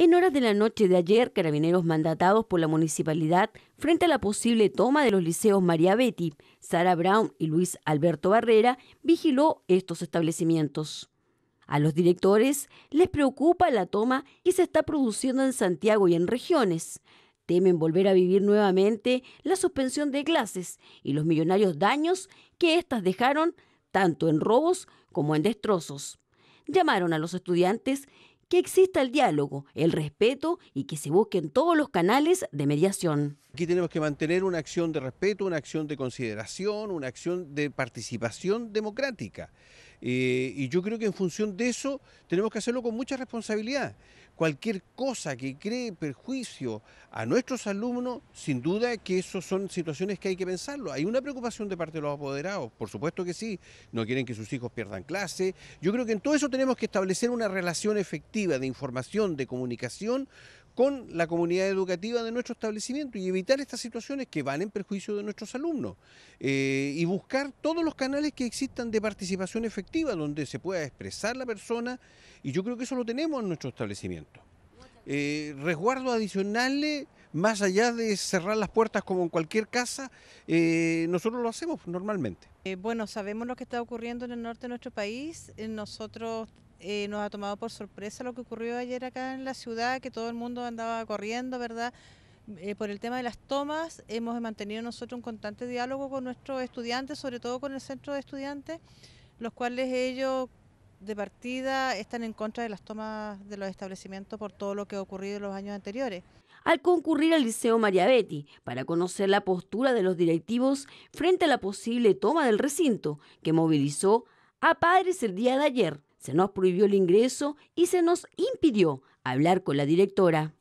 En horas de la noche de ayer, carabineros mandatados por la municipalidad frente a la posible toma de los liceos María Betty, Sara Brown y Luis Alberto Barrera, vigiló estos establecimientos. A los directores les preocupa la toma que se está produciendo en Santiago y en regiones. Temen volver a vivir nuevamente la suspensión de clases y los millonarios daños que éstas dejaron tanto en robos como en destrozos. Llamaron a los estudiantes que exista el diálogo, el respeto y que se busquen todos los canales de mediación. Aquí tenemos que mantener una acción de respeto, una acción de consideración, una acción de participación democrática. Eh, y yo creo que en función de eso tenemos que hacerlo con mucha responsabilidad. Cualquier cosa que cree perjuicio a nuestros alumnos, sin duda que eso son situaciones que hay que pensarlo. Hay una preocupación de parte de los apoderados, por supuesto que sí, no quieren que sus hijos pierdan clase. Yo creo que en todo eso tenemos que establecer una relación efectiva de información, de comunicación con la comunidad educativa de nuestro establecimiento y evitar estas situaciones que van en perjuicio de nuestros alumnos eh, y buscar todos los canales que existan de participación efectiva donde se pueda expresar la persona y yo creo que eso lo tenemos en nuestro establecimiento. Eh, resguardo resguardos adicionales, más allá de cerrar las puertas como en cualquier casa, eh, nosotros lo hacemos normalmente. bueno, sabemos lo que está ocurriendo en el norte de nuestro país. Nosotros eh, nos ha tomado por sorpresa lo que ocurrió ayer acá en la ciudad, que todo el mundo andaba corriendo, ¿verdad? Eh, por el tema de las tomas, hemos mantenido nosotros un constante diálogo con nuestros estudiantes, sobre todo con el centro de estudiantes, los cuales ellos de partida están en contra de las tomas de los establecimientos por todo lo que ha ocurrido en los años anteriores. Al concurrir al Liceo María Betty para conocer la postura de los directivos frente a la posible toma del recinto que movilizó a padres el día de ayer se nos prohibió el ingreso y se nos impidió hablar con la directora.